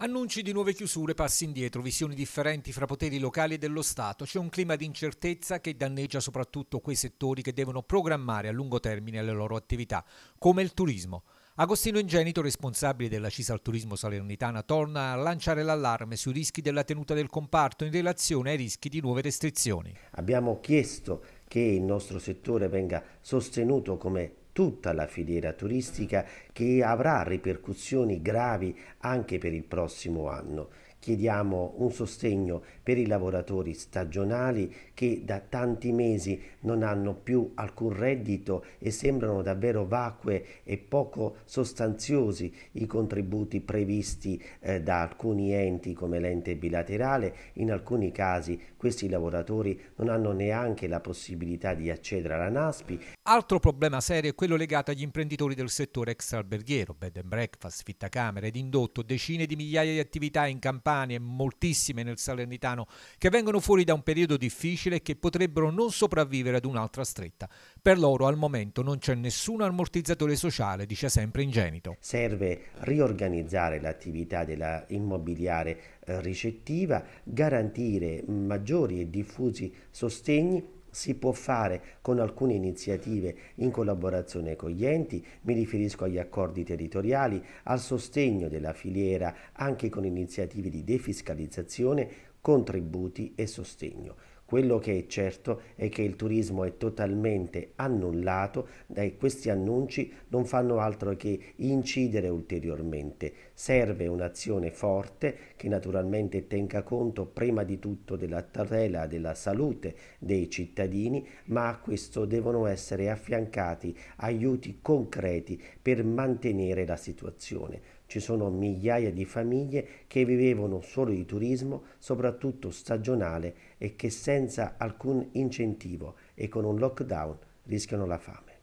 Annunci di nuove chiusure, passi indietro, visioni differenti fra poteri locali e dello Stato. C'è un clima di incertezza che danneggia soprattutto quei settori che devono programmare a lungo termine le loro attività, come il turismo. Agostino Ingenito, responsabile della CISAL Turismo Salernitana, torna a lanciare l'allarme sui rischi della tenuta del comparto in relazione ai rischi di nuove restrizioni. Abbiamo chiesto che il nostro settore venga sostenuto come tutta la filiera turistica che avrà ripercussioni gravi anche per il prossimo anno. Chiediamo un sostegno per i lavoratori stagionali che da tanti mesi non hanno più alcun reddito e sembrano davvero vacue e poco sostanziosi i contributi previsti eh, da alcuni enti come l'ente bilaterale. In alcuni casi questi lavoratori non hanno neanche la possibilità di accedere alla NASPI. Altro problema serio è quello legato agli imprenditori del settore ex alberghiero, bed and breakfast, fittacamere ed indotto, decine di migliaia di attività in campagna Campania e moltissime nel Salernitano, che vengono fuori da un periodo difficile e che potrebbero non sopravvivere ad un'altra stretta. Per loro al momento non c'è nessun ammortizzatore sociale, dice sempre Ingenito. Serve riorganizzare l'attività dell'immobiliare eh, ricettiva, garantire maggiori e diffusi sostegni si può fare con alcune iniziative in collaborazione con gli enti, mi riferisco agli accordi territoriali, al sostegno della filiera anche con iniziative di defiscalizzazione, contributi e sostegno. Quello che è certo è che il turismo è totalmente annullato e questi annunci non fanno altro che incidere ulteriormente. Serve un'azione forte che naturalmente tenga conto prima di tutto della tutela della salute dei cittadini, ma a questo devono essere affiancati aiuti concreti per mantenere la situazione. Ci sono migliaia di famiglie che vivevano solo di turismo, soprattutto stagionale, e che senza alcun incentivo e con un lockdown rischiano la fame.